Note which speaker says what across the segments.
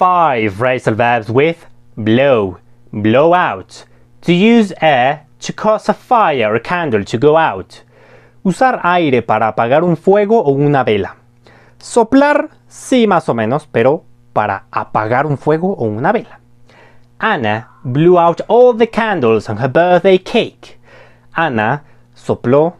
Speaker 1: five phrasal verbs with blow, blow out. To use air to cause a fire or candle to go out. Usar aire para apagar un fuego o una vela. Soplar, sí más o menos, pero para apagar un fuego o una vela. Anna blew out all the candles on her birthday cake. Anna sopló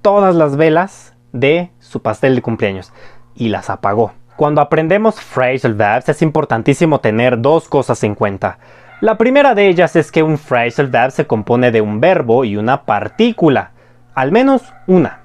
Speaker 1: todas las velas de su pastel de cumpleaños y las apagó. Cuando aprendemos phrasal verbs es importantísimo tener dos cosas en cuenta. La primera de ellas es que un phrasal verb se compone de un verbo y una partícula, al menos una.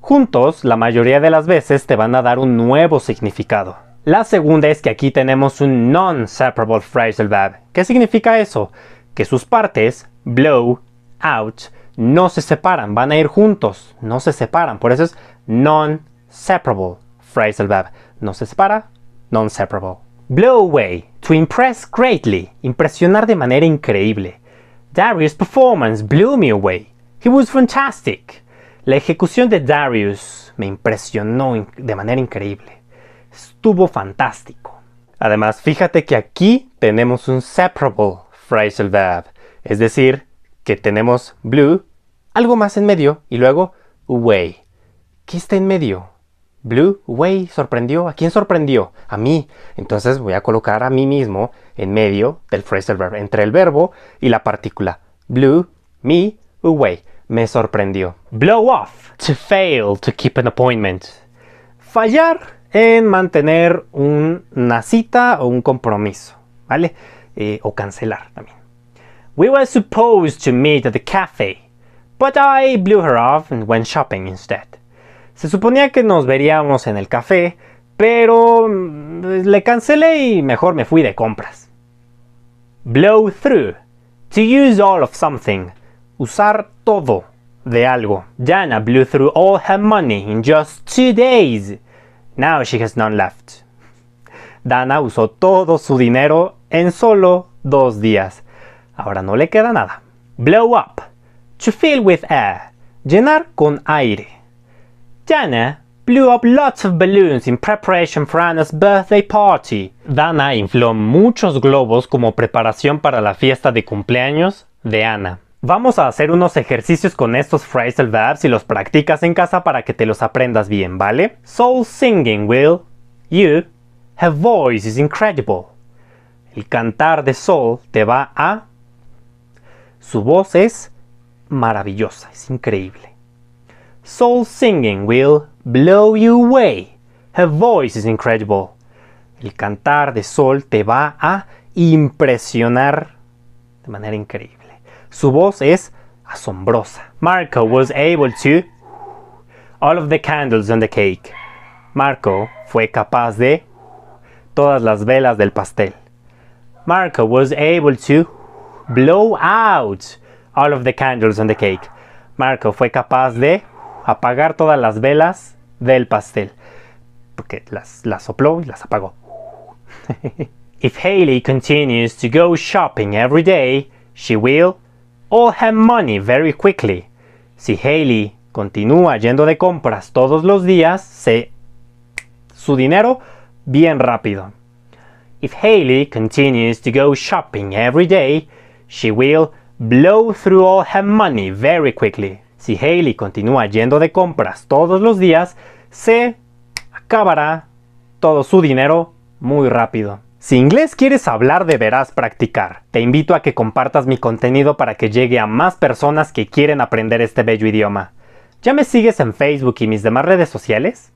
Speaker 1: Juntos, la mayoría de las veces te van a dar un nuevo significado. La segunda es que aquí tenemos un non-separable phrasal verb. ¿Qué significa eso? Que sus partes, blow, out, no se separan, van a ir juntos, no se separan. Por eso es non-separable phrasal verb no se separa, non-separable. Blow away, to impress greatly, impresionar de manera increíble. Darius' performance blew me away. He was fantastic. La ejecución de Darius me impresionó de manera increíble. Estuvo fantástico. Además, fíjate que aquí tenemos un separable phrasal verb, es decir, que tenemos blue, algo más en medio y luego away. ¿Qué está en medio? Blue Way sorprendió. ¿A quién sorprendió? A mí. Entonces voy a colocar a mí mismo en medio del phrasal verb, entre el verbo y la partícula. Blue, me, away. Me sorprendió. Blow off. To fail to keep an appointment. Fallar en mantener una cita o un compromiso. ¿Vale? Eh, o cancelar también. We were supposed to meet at the cafe, but I blew her off and went shopping instead. Se suponía que nos veríamos en el café, pero mm, le cancelé y mejor me fui de compras. Blow through. To use all of something. Usar todo de algo. Jana blew through all her money in just two days. Now she has none left. Dana usó todo su dinero en solo dos días. Ahora no le queda nada. Blow up. To fill with air. Llenar con aire. Dana blew up lots of balloons in preparation for Anna's birthday party. Dana infló muchos globos como preparación para la fiesta de cumpleaños de Anna. Vamos a hacer unos ejercicios con estos phrasal verbs y los practicas en casa para que te los aprendas bien, ¿vale? Soul singing, Will. You. Her voice is incredible. El cantar de Soul te va a... Su voz es maravillosa, es increíble soul singing will blow you away. Her voice is incredible. El cantar de Sol te va a impresionar de manera increíble. Su voz es asombrosa. Marco was able to all of the candles on the cake. Marco fue capaz de todas las velas del pastel. Marco was able to blow out all of the candles on the cake. Marco fue capaz de apagar todas las velas del pastel. Porque las, las sopló y las apagó. If Haley continues to go shopping every day, she will all have money very quickly. Si Haley continúa yendo de compras todos los días, se su dinero bien rápido. If Haley continues to go shopping every day, she will blow through all her money very quickly. Si Haley continúa yendo de compras todos los días, se acabará todo su dinero muy rápido. Si inglés quieres hablar deberás practicar. Te invito a que compartas mi contenido para que llegue a más personas que quieren aprender este bello idioma. ¿Ya me sigues en Facebook y mis demás redes sociales?